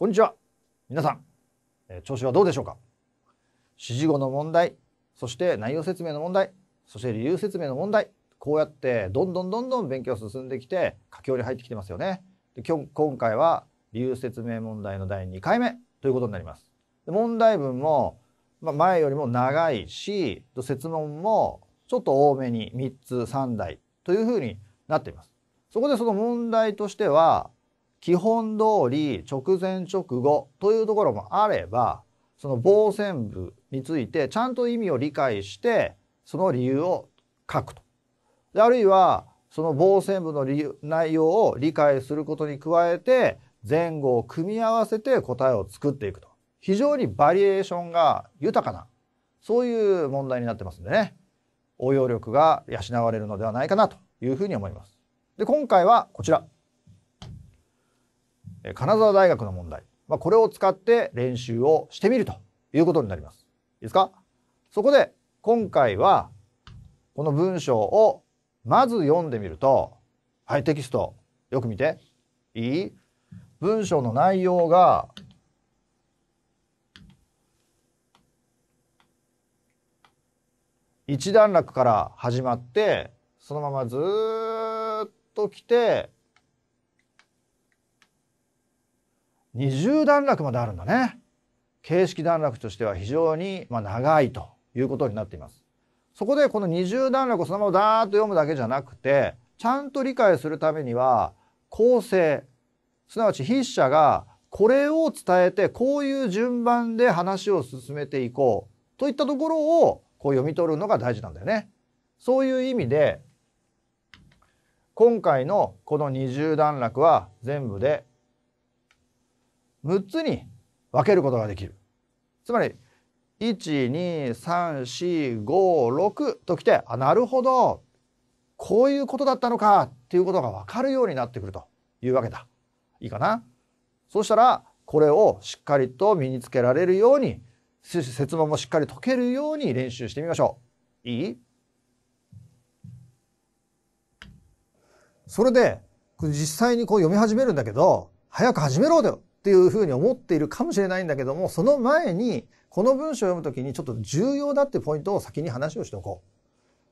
こんにちは。皆さん、え調子はどうでしょうか指示語の問題、そして内容説明の問題、そして理由説明の問題、こうやってどんどんどんどん勉強進んできて、佳境に入ってきてますよね。で今日今回は理由説明問題の第2回目ということになります。で問題文も、ま前よりも長いし、説問もちょっと多めに3つ3題というふうになっています。そこでその問題としては、基本通り直前直後というところもあればその傍線部についてちゃんと意味を理解してその理由を書くと。であるいはその傍線部の内容を理解することに加えて前後を組み合わせて答えを作っていくと。非常にバリエーションが豊かなそういう問題になってますんでね応用力が養われるのではないかなというふうに思います。で今回はこちら。金沢大学の問題、まあ、これを使って練習をしてみるということになります。いいですかそこで今回はこの文章をまず読んでみると、はい、テキストよく見て。いい文章の内容が一段落から始まってそのままずっと来て二重段落まであるんだね。形式段落としては非常にま長いということになっています。そこでこの二重段落をそのままダーッと読むだけじゃなくて、ちゃんと理解するためには構成、すなわち筆者がこれを伝えてこういう順番で話を進めていこうといったところをこう読み取るのが大事なんだよね。そういう意味で今回のこの二重段落は全部で6つに分けることができる。つまり、1,2,3,4,5,6ときて、あ、なるほど。こういうことだったのかっていうことがわかるようになってくるというわけだ。いいかなそうしたら、これをしっかりと身につけられるように、説問もしっかり解けるように練習してみましょう。いいそれで、実際にこう読み始めるんだけど、早く始めろだよっていうふうに思っているかもしれないんだけども、その前に、この文章を読むときにちょっと重要だってポイントを先に話をしておこう。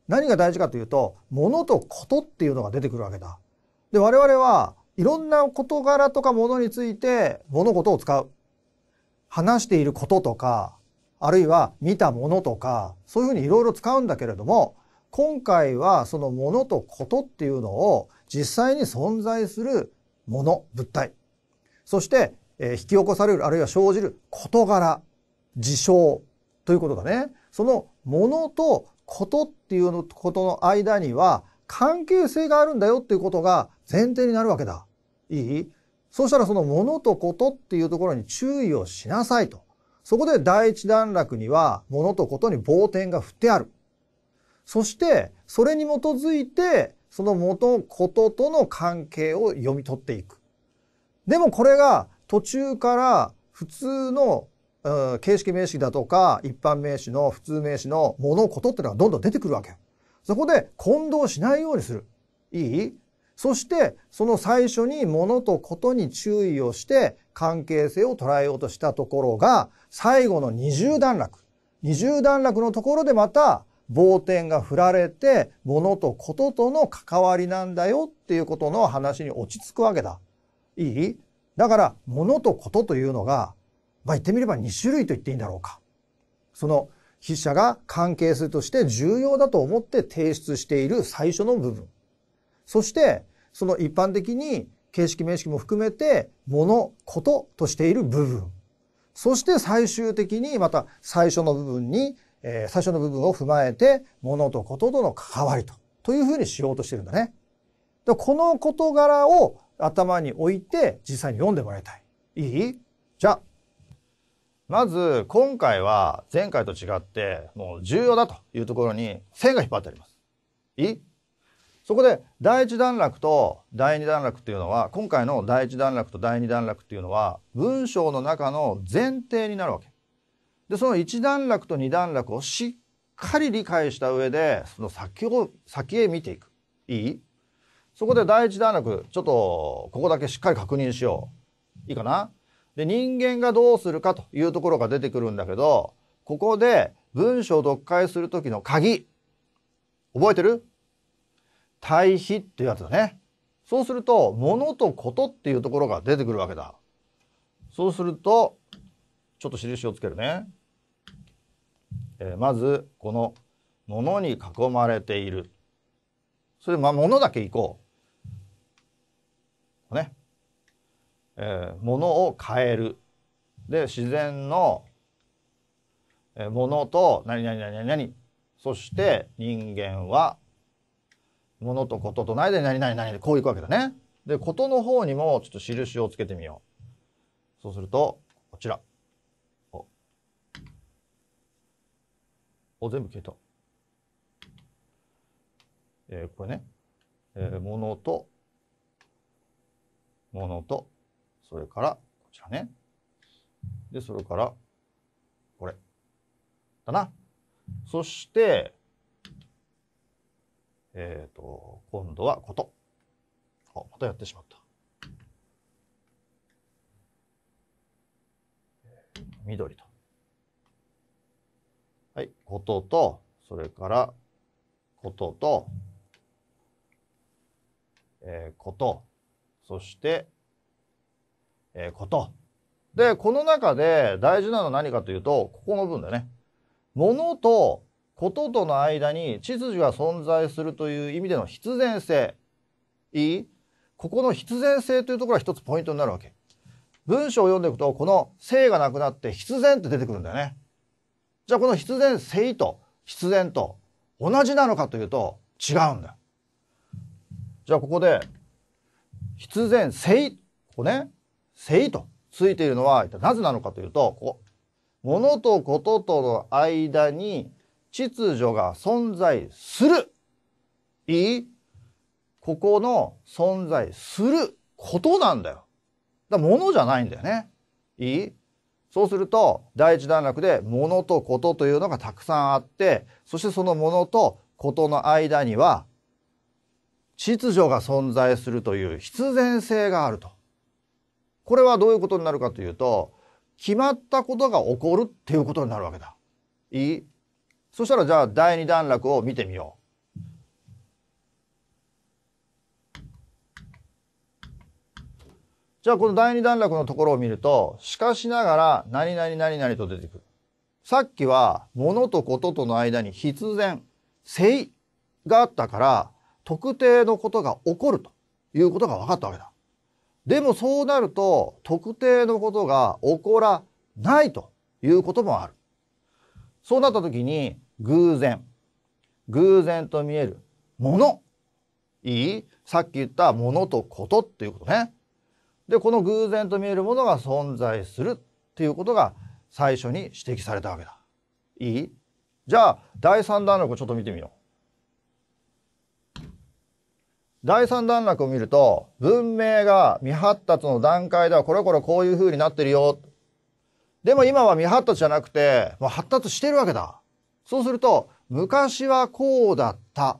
何が大事かというと、物とことっていうのが出てくるわけだ。で、我々はいろんな事柄とか物について物事を使う。話していることとか、あるいは見たものとか、そういうふうにいろいろ使うんだけれども、今回はその物とことっていうのを実際に存在するもの、物体。そして、えー、引き起こされる、あるいは生じる事柄、事象ということだね。そのものとことっていうのことの間には関係性があるんだよっていうことが前提になるわけだ。いいそしたらそのものとことっていうところに注意をしなさいと。そこで第一段落にはものとことに棒点が振ってある。そして、それに基づいて、その元、こととの関係を読み取っていく。でもこれが途中から普通の、うん、形式名詞だとか、一般名詞の普通名詞のものことってのがどんどん出てくるわけ。そこで混同しないようにする。いいそして、その最初に物とことに注意をして関係性を捉えようとしたところが、最後の二重段落。二重段落のところでまた、棒点が振られて、物とこととの関わりなんだよっていうことの話に落ち着くわけだ。いいだから、物とことというのが、まあ、言ってみれば2種類と言っていいんだろうか。その筆者が関係するとして重要だと思って提出している最初の部分。そして、その一般的に形式面識も含めて、物、こととしている部分。そして最終的にまた最初の部分に、えー、最初の部分を踏まえて、物とこととの関わりと、というふうにしようとしてるんだね。この事柄を頭に置いて実際に読んでもらいたい。いいじゃあ。まず、今回は前回と違って、もう重要だというところに線が引っ張ってあります。いいそこで、第一段落と第二段落っていうのは、今回の第一段落と第二段落っていうのは、文章の中の前提になるわけ。で、その一段落と二段落をしっかり理解した上で、その先を、先へ見ていく。いいそこで第一段落、ちょっとここだけしっかり確認しよう。いいかなで、人間がどうするかというところが出てくるんだけど、ここで文章を読解する時の鍵、覚えてる対比っていうやつだね。そうすると、物とことっていうところが出てくるわけだ。そうすると、ちょっと印をつけるね。えー、まず、この、物に囲まれている。それ、まあ、物だけいこう。ね、えー、物を変えるで自然のえものと何々何々何そして人間はものとこととないで何々何でこういくわけだね。でことの方にもちょっと印をつけてみよう。そうするとこちら。おお全部消えた。えー、これね、えー、ものとものと、それから、こちらね。で、それから、これ。だな。そして、えっ、ー、と、今度はこと。あ、またやってしまった。緑と。はい、ことと、それから、ことと、えー、こと、そして、えー、こと。で、この中で大事なのは何かというと、ここの部分だね。物とこととの間に秩序が存在するという意味での必然性。いいここの必然性というところが一つポイントになるわけ。文章を読んでいくと、この性がなくなって必然って出てくるんだよね。じゃあこの必然性と必然と同じなのかというと違うんだよ。じゃあここで必然性、ここね、性とついているのは一体なぜなのかというと、ここ。物とこととの間に秩序が存在する。いいここの存在することなんだよ。だ物じゃないんだよね。いいそうすると、第一段落で物とことというのがたくさんあって、そしてその物とことの間には、秩序が存在するという必然性があると。これはどういうことになるかというと、決まったことが起こるっていうことになるわけだ。いいそしたらじゃあ第二段落を見てみよう。じゃあこの第二段落のところを見ると、しかしながら何々何々と出てくる。さっきは物とこととの間に必然、性があったから、特定のことが起こるということが分かったわけだ。でもそうなると特定のことが起こらないということもある。そうなった時に偶然、偶然と見えるもの。いいさっき言ったものとことっていうことね。で、この偶然と見えるものが存在するっていうことが最初に指摘されたわけだ。いいじゃあ第3段落をちょっと見てみよう。第三段落を見ると、文明が未発達の段階ではこれこれこういう風になってるよ。でも今は未発達じゃなくて、もう発達してるわけだ。そうすると、昔はこうだった。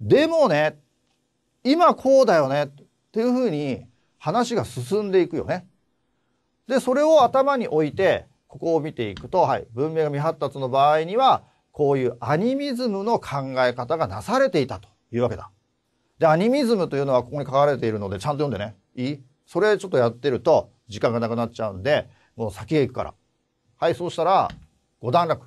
でもね、今こうだよね。っていう風に話が進んでいくよね。で、それを頭に置いて、ここを見ていくと、はい、文明が未発達の場合には、こういうアニミズムの考え方がなされていたというわけだ。で、アニミズムというのはここに書かれているので、ちゃんと読んでね。いいそれちょっとやってると、時間がなくなっちゃうんで、もう先へ行くから。はい、そうしたら、五段落。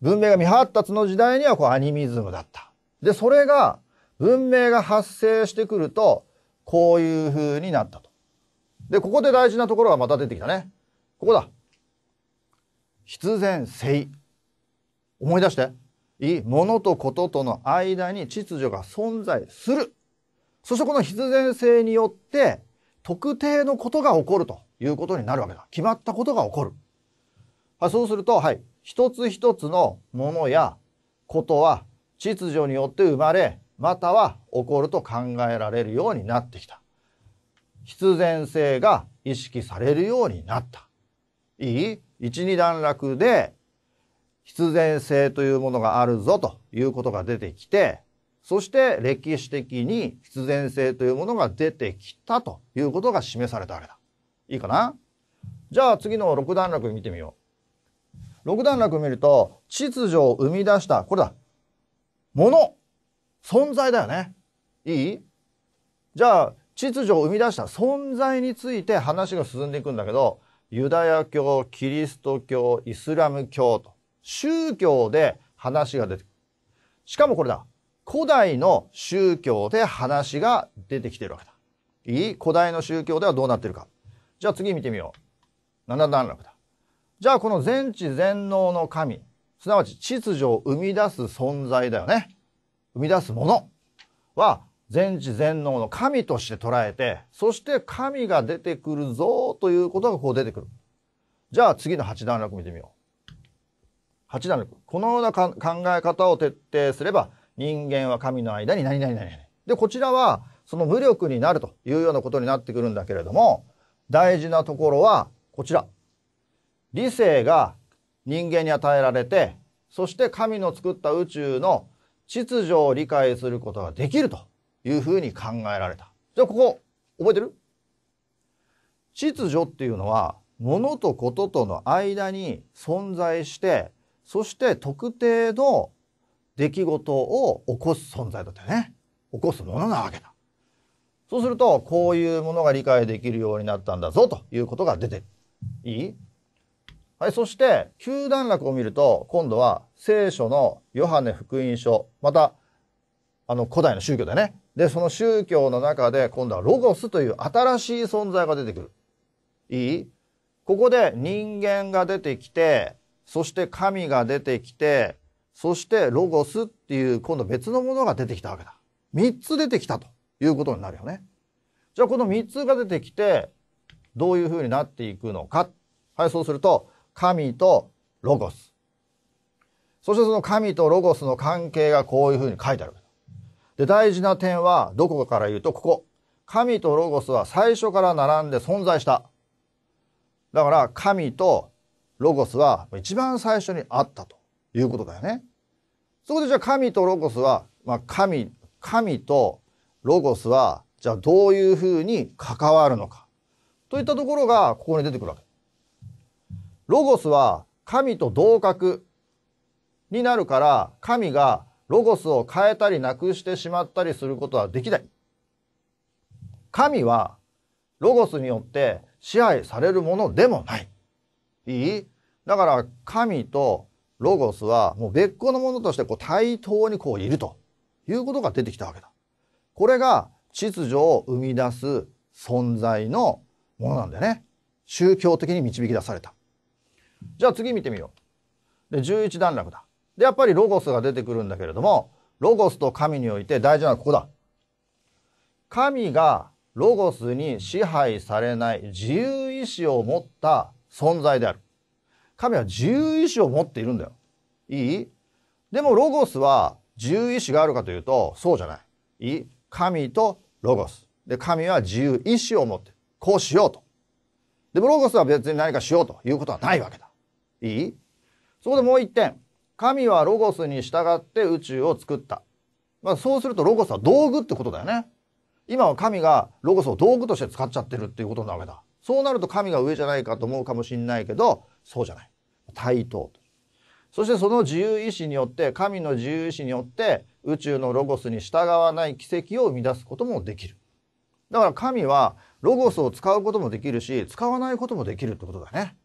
文明が未発達の時代にはこうアニミズムだった。で、それが、文明が発生してくると、こういう風になったと。で、ここで大事なところがまた出てきたね。ここだ。必然性。思い出して。い、物とこととの間に秩序が存在する。そしてこの必然性によって、特定のことが起こるということになるわけだ。決まったことが起こる。はい、そうすると、はい、一つ一つのものやことは秩序によって生まれ、または起こると考えられるようになってきた。必然性が意識されるようになった。いい一二段落で必然性というものがあるぞということが出てきて、そして歴史的に必然性というものが出てきたということが示されたわけだ。いいかなじゃあ次の六段落見てみよう。六段落見ると、秩序を生み出した、これだ。もの。存在だよね。いいじゃあ、秩序を生み出した存在について話が進んでいくんだけど、ユダヤ教、キリスト教、イスラム教と。宗教で話が出てくる。しかもこれだ。古代の宗教で話が出てきてるわけだ。いい古代の宗教ではどうなってるか。じゃあ次見てみよう。七段落だ。じゃあこの全知全能の神、すなわち秩序を生み出す存在だよね。生み出すものは全知全能の神として捉えて、そして神が出てくるぞということがこう出てくる。じゃあ次の八段落見てみよう。8なのこのような考え方を徹底すれば、人間は神の間に何々何々。で、こちらは、その無力になるというようなことになってくるんだけれども、大事なところは、こちら。理性が人間に与えられて、そして神の作った宇宙の秩序を理解することができるというふうに考えられた。じゃあここ、覚えてる秩序っていうのは、物とこととの間に存在して、そして特定の出来事を起こす存在だってね。起こすものなわけだ。そうすると、こういうものが理解できるようになったんだぞということが出てる。いいはい、そして、旧段落を見ると、今度は聖書のヨハネ福音書、また、あの古代の宗教だね。で、その宗教の中で、今度はロゴスという新しい存在が出てくる。いいここで人間が出てきて、そして神が出てきて、そしてロゴスっていう今度別のものが出てきたわけだ。三つ出てきたということになるよね。じゃあこの三つが出てきて、どういうふうになっていくのか。はい、そうすると、神とロゴス。そしてその神とロゴスの関係がこういうふうに書いてある。で、大事な点は、どこかから言うと、ここ。神とロゴスは最初から並んで存在した。だから、神とロゴスは一番最初にあったということだよね。そこでじゃあ神とロゴスは、まあ、神、神とロゴスは、じゃあどういうふうに関わるのか。といったところがここに出てくるわけ。ロゴスは神と同格になるから、神がロゴスを変えたりなくしてしまったりすることはできない。神はロゴスによって支配されるものでもない。いいだから神とロゴスはもう別個のものとしてこう対等にこういるということが出てきたわけだ。これが秩序を生み出す存在のものなんだよね。宗教的に導き出された。じゃあ次見てみよう。で、11段落だ。で、やっぱりロゴスが出てくるんだけれども、ロゴスと神において大事なのはここだ。神がロゴスに支配されない自由意志を持った存在である。神は自由意志を持っているんだよ。いいでもロゴスは自由意志があるかというと、そうじゃない。いい神とロゴス。で、神は自由意志を持って、こうしようと。でもロゴスは別に何かしようということはないわけだ。いいそこでもう一点。神はロゴスに従って宇宙を作った。まあ、そうするとロゴスは道具ってことだよね。今は神がロゴスを道具として使っちゃってるっていうことなわけだ。そうなると神が上じゃないかと思うかもしんないけど、そうじゃない。対等と。そしてその自由意志によって、神の自由意志によって、宇宙のロゴスに従わない奇跡を生み出すこともできる。だから神はロゴスを使うこともできるし、使わないこともできるってことだね。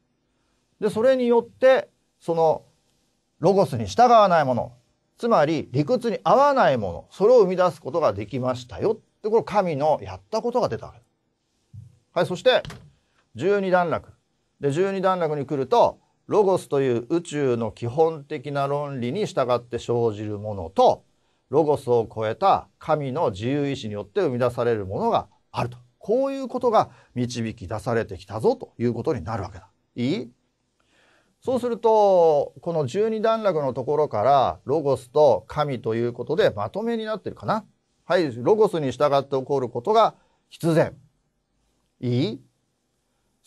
で、それによって、そのロゴスに従わないもの、つまり理屈に合わないもの、それを生み出すことができましたよ。で、これ神のやったことが出たわけ。はい、そして、12段落で12段落に来るとロゴスという宇宙の基本的な論理に従って生じるものとロゴスを超えた神の自由意志によって生み出されるものがあるとこういうことが導き出されてきたぞということになるわけだ。いいそうするとこの12段落のところからロゴスと神ということでまとめになってるかな。はいロゴスに従って起こることが必然。いい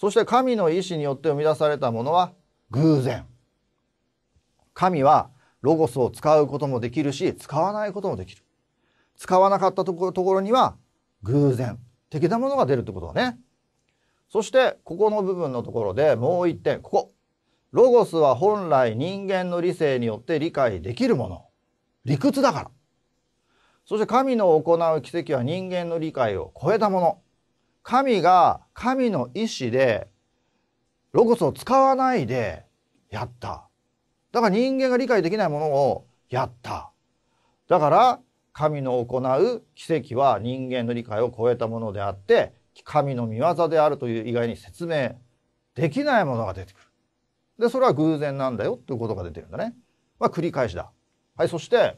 そして神の意志によって生み出されたものは偶然。神はロゴスを使うこともできるし、使わないこともできる。使わなかったところには偶然的なものが出るってことだね。そしてここの部分のところでもう一点、ここ。ロゴスは本来人間の理性によって理解できるもの。理屈だから。そして神の行う奇跡は人間の理解を超えたもの。神が神の意志でロゴスを使わないでやった。だから人間が理解できないものをやった。だから神の行う奇跡は人間の理解を超えたものであって神の見業であるという以外に説明できないものが出てくる。で、それは偶然なんだよということが出てるんだね。まあ、繰り返しだ。はい、そして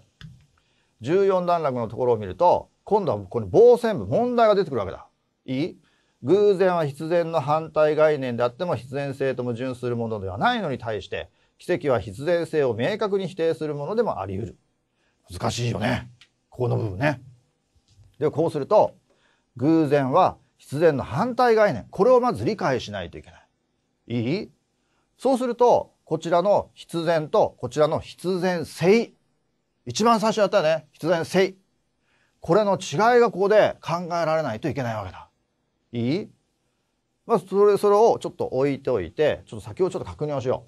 14段落のところを見ると今度はこの傍線部問題が出てくるわけだ。いい偶然は必然の反対概念であっても必然性と矛盾するものではないのに対して、奇跡は必然性を明確に否定するものでもあり得る。難しいよね。ここの部分ね。で、こうすると、偶然は必然の反対概念。これをまず理解しないといけない。いいそうすると、こちらの必然と、こちらの必然性。一番最初やったね。必然性。これの違いがここで考えられないといけないわけだ。いいまあ、それ、それをちょっと置いておいて、ちょっと先をちょっと確認をしよ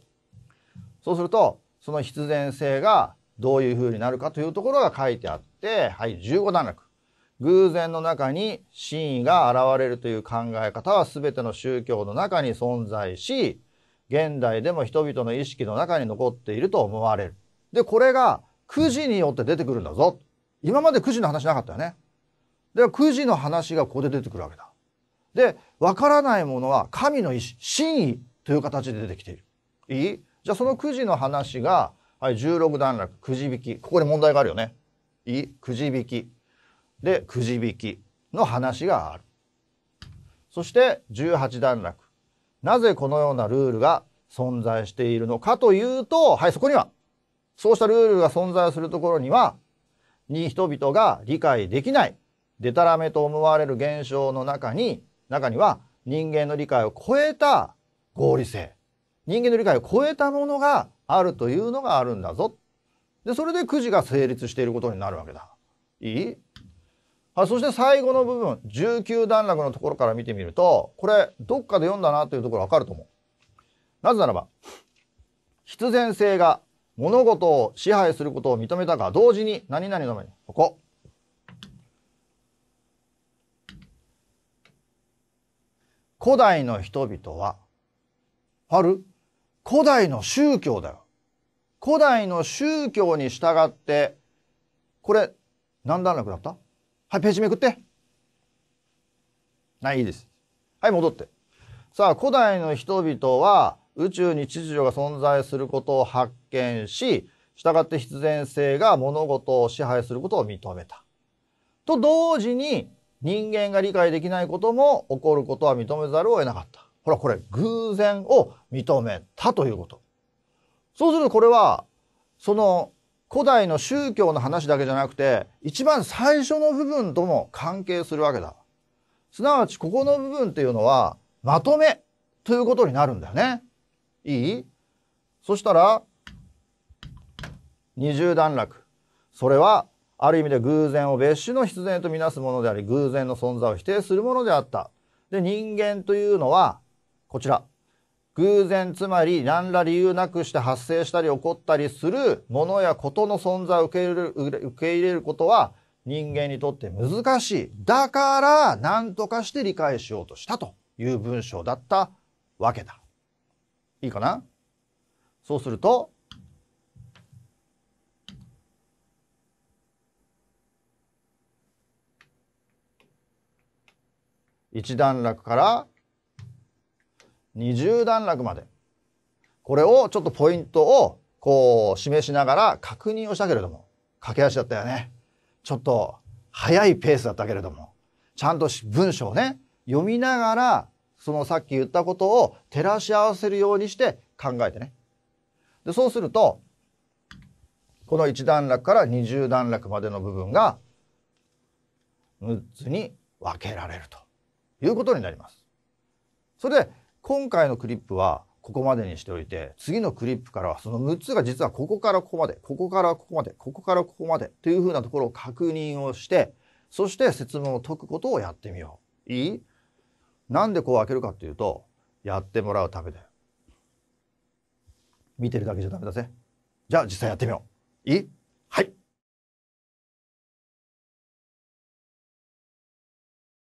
う。そうすると、その必然性がどういう風になるかというところが書いてあって、はい、15段落。偶然の中に真意が現れるという考え方は全ての宗教の中に存在し、現代でも人々の意識の中に残っていると思われる。で、これがくじによって出てくるんだぞ。今までくじの話なかったよね。で、くじの話がここで出てくるわけだ。で、わからないものは神の意志、真意という形で出てきている。いいじゃあそのくじの話が、はい、16段落、くじ引き。ここに問題があるよね。いいくじ引き。で、くじ引きの話がある。そして18段落。なぜこのようなルールが存在しているのかというと、はい、そこには、そうしたルールが存在するところには、に人々が理解できない、でたらめと思われる現象の中に、中には人間の理解を超えた合理性人間の理解を超えたものがあるというのがあるんだぞでそれでくじが成立していることになるわけだ。いいあそして最後の部分19段落のところから見てみるとこれどっかで読んだなというところわかると思う。なぜならば必然性が物事を支配することを認めたが同時に何々の前にここ古代の人々は、ある古代の宗教だよ。古代の宗教に従って、これ、何段落だったはい、ページめくって。ない、いいです。はい、戻って。さあ、古代の人々は、宇宙に秩序が存在することを発見し、従って必然性が物事を支配することを認めた。と同時に、人間が理解できないことも起こることは認めざるを得なかった。ほら、これ、偶然を認めたということ。そうするとこれは、その古代の宗教の話だけじゃなくて、一番最初の部分とも関係するわけだ。すなわち、ここの部分っていうのは、まとめということになるんだよね。いいそしたら、二重段落。それはある意味で偶然を別種の必然とみなすものであり、偶然の存在を否定するものであった。で、人間というのは、こちら。偶然つまり何ら理由なくして発生したり起こったりするものやことの存在を受け入れる受け入れることは人間にとって難しい。だから何とかして理解しようとしたという文章だったわけだ。いいかなそうすると1段落から20段落まで。これをちょっとポイントをこう示しながら確認をしたけれども、駆け足だったよね。ちょっと早いペースだったけれども、ちゃんと文章をね、読みながら、そのさっき言ったことを照らし合わせるようにして考えてね。で、そうすると、この1段落から20段落までの部分が6つに分けられると。いうことになります。それで今回のクリップはここまでにしておいて次のクリップからはその6つが実はここからここまでここからここまでここからここまでというふうなところを確認をしてそして説明を解くことをやってみよう。いいなんでこう開けるかっていうとやってもらうためだよ。見てるだけじゃダメだぜ。じゃあ実際やってみよう。いいはい。